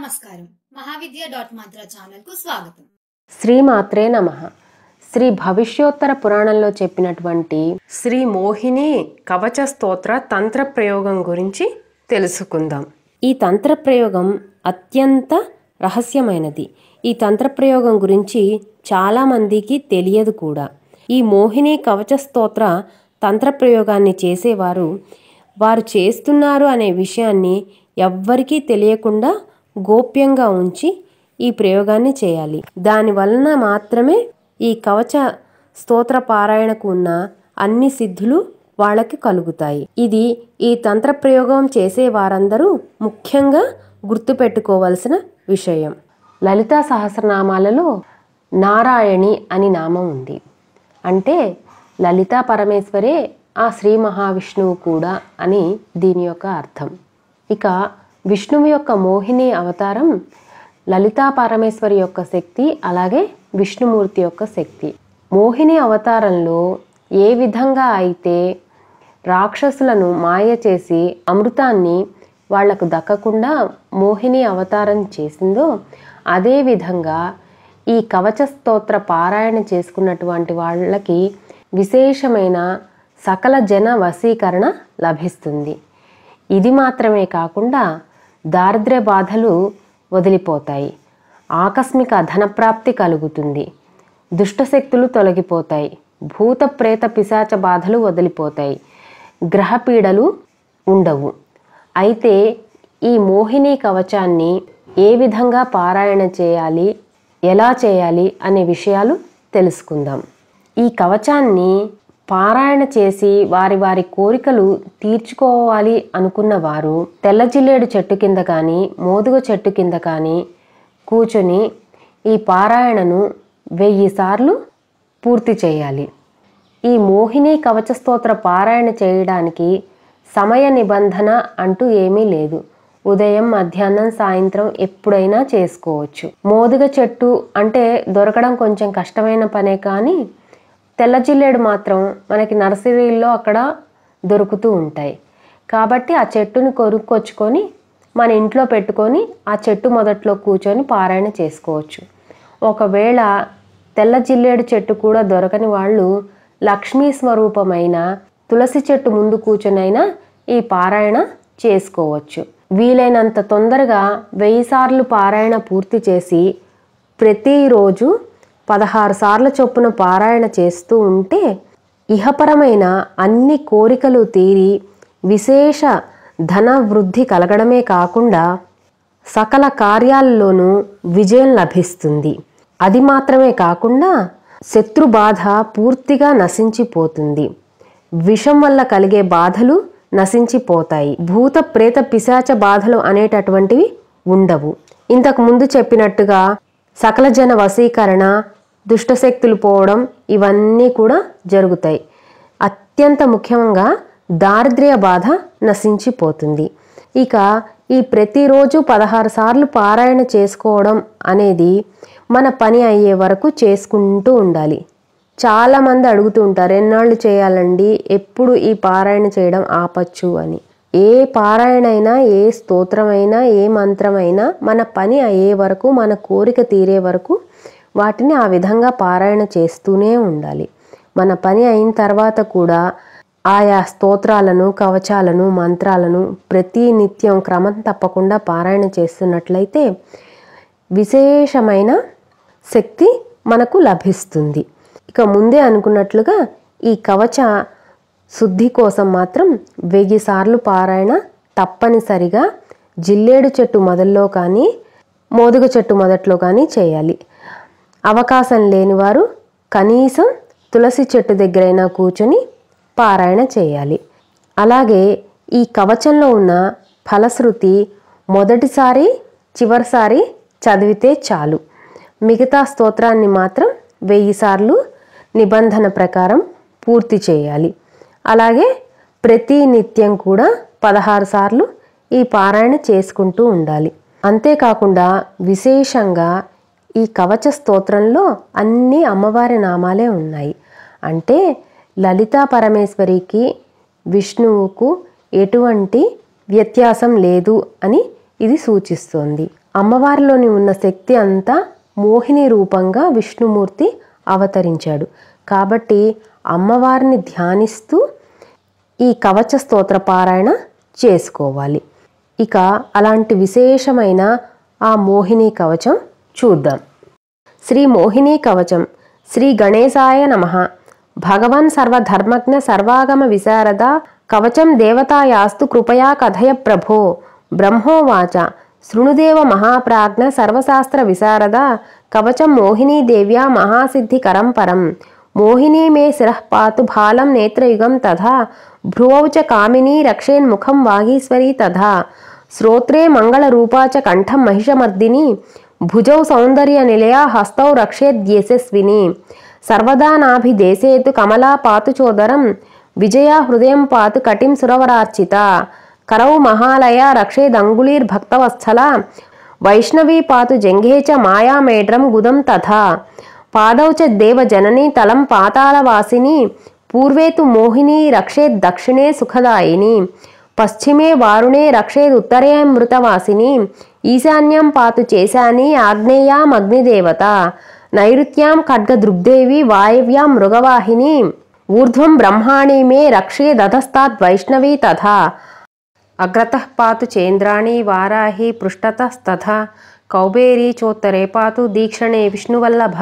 నమస్కారం మహావిద్య డాట్ స్వాగతం శ్రీ మాత్రే నమ శ్రీ భవిష్యోత్తర పురాణంలో చెప్పినటువంటి శ్రీ మోహిని కవచ స్తోత్ర తంత్ర ప్రయోగం గురించి తెలుసుకుందాం ఈ తంత్ర ప్రయోగం అత్యంత రహస్యమైనది ఈ తంత్ర ప్రయోగం గురించి చాలామందికి తెలియదు కూడా ఈ మోహిని కవచ స్తోత్ర తంత్ర ప్రయోగాన్ని చేసేవారు వారు చేస్తున్నారు అనే విషయాన్ని ఎవ్వరికీ తెలియకుండా గోప్యంగా ఉంచి ఈ ప్రయోగాన్ని చేయాలి దాని వలన మాత్రమే ఈ కవచ స్తోత్ర పారాయణకు ఉన్న అన్ని సిద్ధులు వాళ్ళకి కలుగుతాయి ఇది ఈ తంత్ర ప్రయోగం చేసే వారందరూ ముఖ్యంగా గుర్తుపెట్టుకోవలసిన విషయం లలితా సహస్రనామాలలో నారాయణి అని నామం ఉంది అంటే లలితా పరమేశ్వరే ఆ శ్రీ మహావిష్ణువు కూడా అని దీని యొక్క అర్థం ఇక విష్ణువు యొక్క మోహిని అవతారం లలితా పరమేశ్వరి యొక్క శక్తి అలాగే విష్ణుమూర్తి యొక్క శక్తి మోహిని అవతారంలో ఏ విధంగా అయితే రాక్షసులను మాయ చేసి అమృతాన్ని వాళ్లకు దక్కకుండా మోహిని అవతారం చేసిందో అదేవిధంగా ఈ కవచ స్తోత్ర పారాయణ చేసుకున్నటువంటి వాళ్ళకి విశేషమైన సకల జన వశీకరణ లభిస్తుంది ఇది మాత్రమే కాకుండా దారిద్ర్య బాధలు వదిలిపోతాయి ఆకస్మిక ధనప్రాప్తి కలుగుతుంది దుష్టశక్తులు తొలగిపోతాయి భూత ప్రేత పిశాచ బాధలు వదిలిపోతాయి గ్రహపీడలు ఉండవు అయితే ఈ మోహిని కవచాన్ని ఏ విధంగా పారాయణ చేయాలి ఎలా చేయాలి అనే విషయాలు తెలుసుకుందాం ఈ కవచాన్ని పారాయణ చేసి వారి వారి కోరికలు తీర్చుకోవాలి అనుకున్న వారు తెల్ల జిల్లేడు చెట్టు కింద కానీ మోదుగ చెట్టు కింద కానీ కూర్చొని ఈ పారాయణను వెయ్యిసార్లు పూర్తి చేయాలి ఈ మోహిని కవచ స్తోత్ర పారాయణ చేయడానికి సమయ నిబంధన అంటూ ఏమీ లేదు ఉదయం మధ్యాహ్నం సాయంత్రం ఎప్పుడైనా చేసుకోవచ్చు మోదుగ చెట్టు అంటే దొరకడం కొంచెం కష్టమైన పనే కానీ తెల్ల జిల్లేడు మాత్రం మనకి నర్సరీల్లో అక్కడ దొరుకుతూ ఉంటాయి కాబట్టి ఆ చెట్టుని కొనుక్కొచ్చుకొని మన ఇంట్లో పెట్టుకొని ఆ చెట్టు మొదట్లో కూర్చొని పారాయణ చేసుకోవచ్చు ఒకవేళ తెల్ల జిల్లేడు చెట్టు కూడా దొరకని వాళ్ళు లక్ష్మీ స్వరూపమైన తులసి చెట్టు ముందు కూర్చొనైనా ఈ పారాయణ చేసుకోవచ్చు వీలైనంత తొందరగా వెయ్యి సార్లు పారాయణ పూర్తి చేసి ప్రతిరోజు పదహారు సార్ల చొప్పున పారాయణ చేస్తూ ఉంటే ఇహపరమైన అన్ని కోరికలు తీరి విశేష ధన వృద్ధి కలగడమే కాకుండా సకల కార్యాల్లోనూ విజయం లభిస్తుంది అది మాత్రమే కాకుండా శత్రు బాధ పూర్తిగా నశించిపోతుంది విషం వల్ల కలిగే బాధలు నశించిపోతాయి భూత ప్రేత పిశాచ బాధలు అనేటటువంటివి ఉండవు ఇంతకు ముందు చెప్పినట్టుగా సకల జన వశీకరణ దుష్టశక్తులు పోవడం ఇవన్నీ కూడా జరుగుతాయి అత్యంత ముఖ్యంగా దారిద్ర్య బాధ నశించిపోతుంది ఇక ఈ ప్రతిరోజు పదహారు సార్లు పారాయణ చేసుకోవడం అనేది మన పని అయ్యే వరకు చేసుకుంటూ ఉండాలి చాలామంది అడుగుతూ ఉంటారు ఎన్నాళ్ళు చేయాలండి ఎప్పుడు ఈ పారాయణ చేయడం ఆపచ్చు అని ఏ పారాయణ అయినా ఏ స్తోత్రమైనా ఏ మంత్రమైనా మన పని అయ్యే వరకు మన కోరిక తీరే వరకు వాటిని ఆ విధంగా పారాయణ చేస్తూనే ఉండాలి మన పని అయిన తర్వాత కూడా ఆయా స్తోత్రాలను కవచాలను మంత్రాలను ప్రతి నిత్యం క్రమం తప్పకుండా పారాయణ చేస్తున్నట్లయితే విశేషమైన శక్తి మనకు లభిస్తుంది ఇక ముందే అనుకున్నట్లుగా ఈ కవచ శుద్ధి కోసం మాత్రం వెయ్యి సార్లు పారాయణ తప్పనిసరిగా జిల్లేడు చెట్టు మొదల్లో కానీ మోదుగ చెట్టు మొదట్లో కానీ చేయాలి అవకాశం లేనివారు కనీసం తులసి చెట్టు దగ్గరైనా కూర్చొని పారాయణ చేయాలి అలాగే ఈ కవచంలో ఉన్న ఫలశ్రుతి మొదటిసారి చివరిసారి చదివితే చాలు మిగతా స్తోత్రాన్ని మాత్రం వెయ్యిసార్లు నిబంధన ప్రకారం పూర్తి చేయాలి అలాగే ప్రతి నిత్యం కూడా పదహారు సార్లు ఈ పారాయణ చేసుకుంటూ ఉండాలి అంతేకాకుండా విశేషంగా ఈ కవచ స్తోత్రంలో అన్ని అమ్మవారి నామాలే ఉన్నాయి అంటే లలితా పరమేశ్వరికి విష్ణువుకు ఎటువంటి వ్యత్యాసం లేదు అని ఇది సూచిస్తోంది అమ్మవారిలోని ఉన్న శక్తి అంతా మోహిని రూపంగా విష్ణుమూర్తి అవతరించాడు కాబట్టి అమ్మవారిని ధ్యానిస్తూ ఈ కవచ స్తోత్ర పారాయణ చేసుకోవాలి ఇక అలాంటి విశేషమైన ఆ మోహిని కవచం చూద్దాం శ్రీ మోహిని కవచం శ్రీ గణేశాయ నమ భగవన్ సర్వధర్మజ్ఞ సర్వాగమ విశారద కవచం దేవతాయాస్తు కృపయా కథయ ప్రభో బ్రహ్మోవాచ శృణుదేవ మహాప్రాజ్ఞ సర్వశాస్త్ర విశారద కవచం మోహినీదేవ్యా మహాసిద్ధికరం పరం మోహిని మే శిరపాతు బాలం నేత్రయుగం తథా భ్రువౌ చ కామిని రక్షేన్ముఖం వాగీశ్వరీ తథా శ్రోత్రే మంగళరూపా చ కంఠం మహిషమర్దిని భుజౌ సౌందర్య నిలయ హస్తౌ యశస్విని సర్వదా నాభి దేశేతు కమలా పాతు చోదరం విజయ హృదయం పాతు కటిం సురవరార్చిత కరౌ మహాలయ రక్షేదంగుళీర్భక్తవత్సల వైష్ణవీ పాతు జంఘే చ మాయామేడ్రం గుదం తథా పాదౌ చ దేవజనని తలం పాతాళవాసిని పూర్వే తు మోహిని దక్షిణే సుఖదాయిని పశ్చిమే వారుణే రక్షేది ఉత్తరే మృతవాసిని ఈశాన్యం పాతు చేశాని ఆగ్నేయాం అగ్నిదేవత నైరుత్యాం ఖడ్గదృగ్దేవి వాయవ్యాం మృగవాహిని ఊర్ధ్వం బ్రహ్మాణి మే రక్షే దధస్తాద్ వైష్ణవీ తథ అగ్రత పాతు చేంద్రాణి వారాహి పృష్టతస్తథ కౌబేరీ చోత్తరే పాతు దీక్షణే విష్ణువల్లభ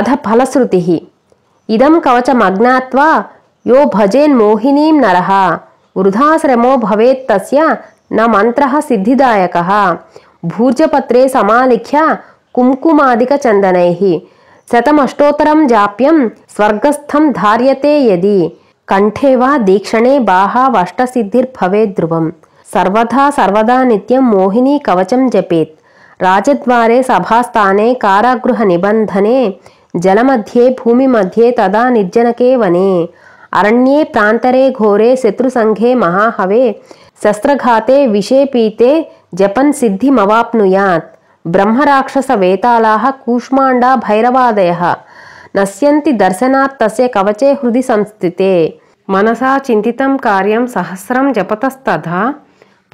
అధ ఫలశ్రుతి ఇదం కవచమజ్ఞాత్వా యో భజేన్ నరహ వృధాశ్రమో భవేత్ తస్య నా మంత్ర సిద్ధిదాయక భూజపత్రే సమాలిఖ్య కుంకుమాదిక చందనై శతమష్టోత్తరం జాప్యం స్వర్గస్థం ధార్యతే యది కంఠే వా దీక్షణే బాహా వష్టసిద్ధిర్భవే ధ్రువం సర్వదా సర్వదా నిత్యం మోహిని కవచం జపేత్ రాజద్వారే సభాస్థానే కారాగృహ నిబంధనే జలమధ్యే భూమి మధ్యే తదా నిర్జనకే వనే అరణ్యే ప్రాంతరే ఘోరే శత్రుసంఘే మహాహవే శస్త్రఘాతే విషే పీతే జపన్ సిద్ధిమవాప్నుయాత్ బ్రహ్మరాక్షస వేతాళా కూష్మాండా భైరవాదయ నశ్యంతి దర్శనాత్ తస్య కవచే హృది సంస్థితే మనసా చింతితం కార్యం సహస్రం జపతస్తథా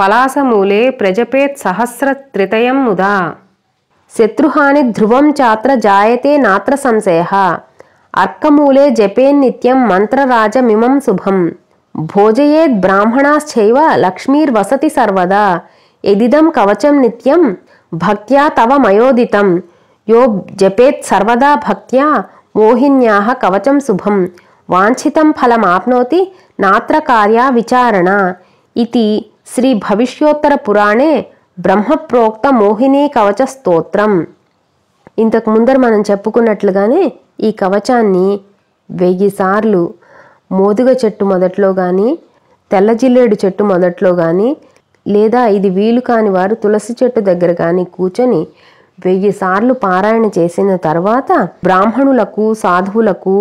పలాసమూలే ప్రజపేత్ సహస్రత్రితయం ముదా శత్రుహాని ధ్రువం చాత్ర జాయతే నాత్ర సంశయ అర్కమూలే జపేన్ నిత్యం మంత్రరాజమిమం శుభం భోజయేద్ బ్రాహ్మణాశ్చైవ లక్ష్మీర్వసతి సర్వదా ఎదిదం కవచం నిత్యం భక్త్యా తవ మయోదితం యో జపేత్ సర్వదా భక్త్యా మోహిన్యాః కవచం శుభం వాంఛితం ఫలం ఆప్నోతి నాత్ర కార్యా విచారణ ఇది శ్రీ భవిష్యోత్తర పురాణే బ్రహ్మ ప్రోక్త మోహిని కవచ స్తోత్రం ఇంతకు ముందర మనం చెప్పుకున్నట్లుగానే ఈ కవచాన్ని వెయ్యి సార్లు మోదుగ చెట్టు మొదట్లో కానీ తెల్ల జిల్లేడు చెట్టు మొదట్లో కానీ లేదా ఇది వీలు కాని వారు తులసి చెట్టు దగ్గర కానీ కూర్చొని వెయ్యి సార్లు పారాయణ చేసిన తర్వాత బ్రాహ్మణులకు సాధువులకు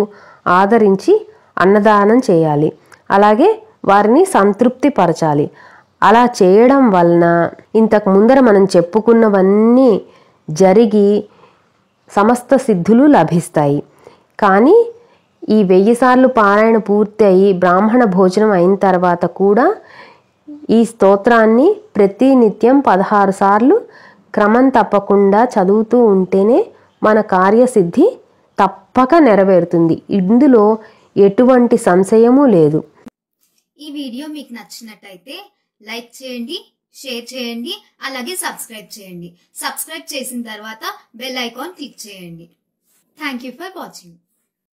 ఆదరించి అన్నదానం చేయాలి అలాగే వారిని సంతృప్తి పరచాలి అలా చేయడం వలన ఇంతకు ముందర మనం చెప్పుకున్నవన్నీ జరిగి సమస్త సిద్ధులు లభిస్తాయి కానీ ఈ వెయ్యి సార్లు పారాయణ పూర్తి అయి బ్రాహ్మణ భోజనం అయిన తర్వాత కూడా ఈ స్తోత్రాన్ని ప్రతినిత్యం పదహారు సార్లు క్రమం తప్పకుండా చదువుతూ ఉంటేనే మన కార్యసిద్ధి తప్పక నెరవేరుతుంది ఇందులో ఎటువంటి సంశయము లేదు ఈ వీడియో మీకు నచ్చినట్టయితే లైక్ చేయండి షేర్ చేయండి అలాగే సబ్స్క్రైబ్ చేయండి సబ్స్క్రైబ్ చేసిన తర్వాత బెల్ ఐకాన్ క్లిక్ చేయండి థ్యాంక్ యూ ఫర్ వాచింగ్